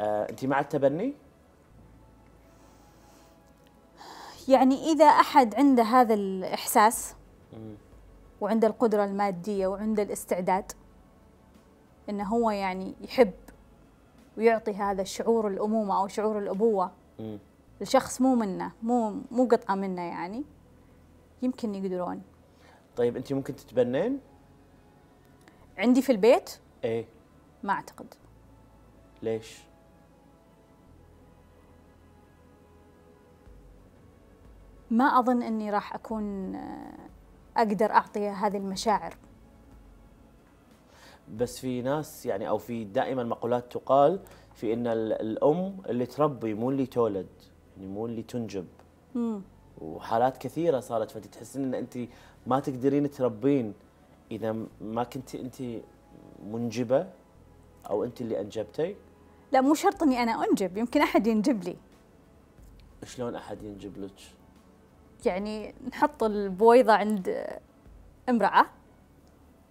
آه، انت مع التبني؟ يعني اذا احد عنده هذا الاحساس وعنده القدره الماديه وعنده الاستعداد انه هو يعني يحب ويعطي هذا الشعور الامومه او شعور الابوه لشخص مو منه مو مو قطعه منه يعني يمكن يقدرون طيب انت ممكن تتبنين؟ عندي في البيت؟ ايه ما اعتقد ليش؟ ما أظن أني راح أكون آه، أقدر أعطي هذه المشاعر بس في ناس يعني أو في دائما مقولات تقال في أن الأم اللي تربي مو اللي تولد يعني مو اللي تنجب مم. وحالات كثيرة صارت تحسين أن أنت ما تقدرين تربين إذا ما كنت أنت منجبة أو أنت اللي أنجبتي لا مو شرط أني أنا أنجب يمكن أحد ينجب لي شلون أحد ينجب لك؟ يعني نحط البويضة عند امرأة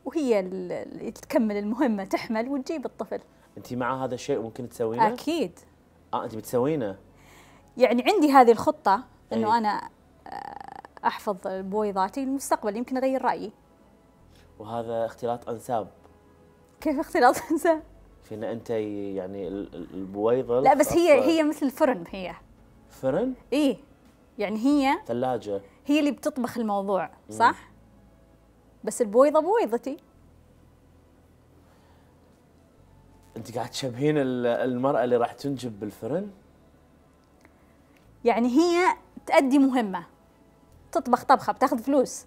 وهي اللي تكمل المهمة تحمل وتجيب الطفل أنت مع هذا الشيء ممكن تسوينه؟ أكيد آه أنت بتسوينه؟ يعني عندي هذه الخطة أنه إيه. أنا آه، أحفظ بويضاتي للمستقبل يمكن أغير رأيي وهذا اختلاط أنساب كيف اختلاط أنساب؟ في ان انت يعني البويضه لا بس هي هي مثل الفرن هي فرن؟ ايه يعني هي ثلاجة هي اللي بتطبخ الموضوع صح؟ مم. بس البويضة بويضتي انت قاعد تشبهين المرأة اللي راح تنجب بالفرن؟ يعني هي تأدي مهمة تطبخ طبخة بتاخذ فلوس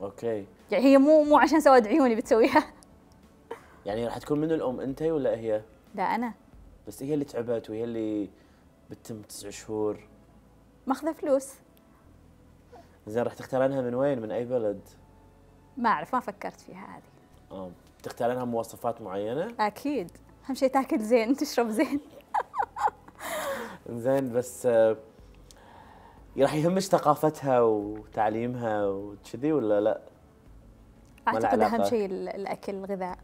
اوكي يعني هي مو مو عشان سواد عيوني بتسويها يعني راح تكون من الام انت ولا هي؟ لا انا بس هي اللي تعبت وهي اللي بتتم تسع شهور ماخذه فلوس زين راح تختارينها من وين من اي بلد ما اعرف ما فكرت فيها هذه اه تختارينها مواصفات معينه اكيد اهم شيء تاكل زين تشرب زين زين بس آه، راح يهمش ثقافتها وتعليمها وكذي ولا لا؟ اعتقد اهم شيء الاكل الغذاء.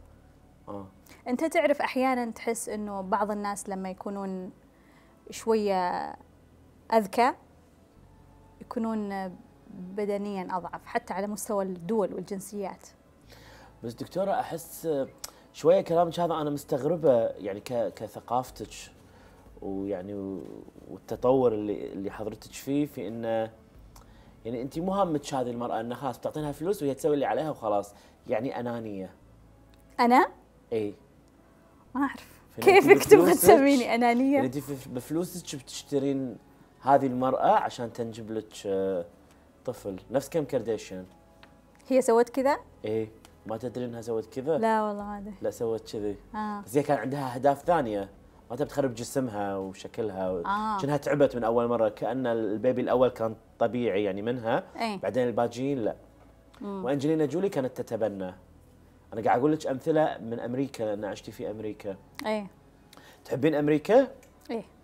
اه انت تعرف احيانا تحس انه بعض الناس لما يكونون شوية أذكى يكونون بدنيا أضعف حتى على مستوى الدول والجنسيات بس دكتورة أحس شوية كلامك هذا أنا مستغربة يعني كثقافتك ويعني والتطور اللي اللي حضرتك فيه في انه يعني انت مو همك هذه المراه انها خلاص بتعطينها فلوس وهي تسوي اللي عليها وخلاص يعني انانيه انا؟ اي ما اعرف يعني كيفك تبغى تسميني انانيه؟ انت يعني بفلوسك بتشترين هذه المراه عشان تنجب لك آه، طفل نفس كم كارديشيان هي سوت كذا؟ ايه ما تدري انها سوت كذا؟ لا والله ما ادري لا سوت كذي آه. بس هي كان عندها اهداف ثانيه ما تبي تخرب جسمها وشكلها آه. كأنها تعبت من اول مره كان البيبي الاول كان طبيعي يعني منها أي. بعدين الباجين لا مم. وانجلينا جولي كانت تتبنى انا قاعد اقول لك امثله من امريكا لان عشتي في امريكا اي تحبين امريكا؟ ايه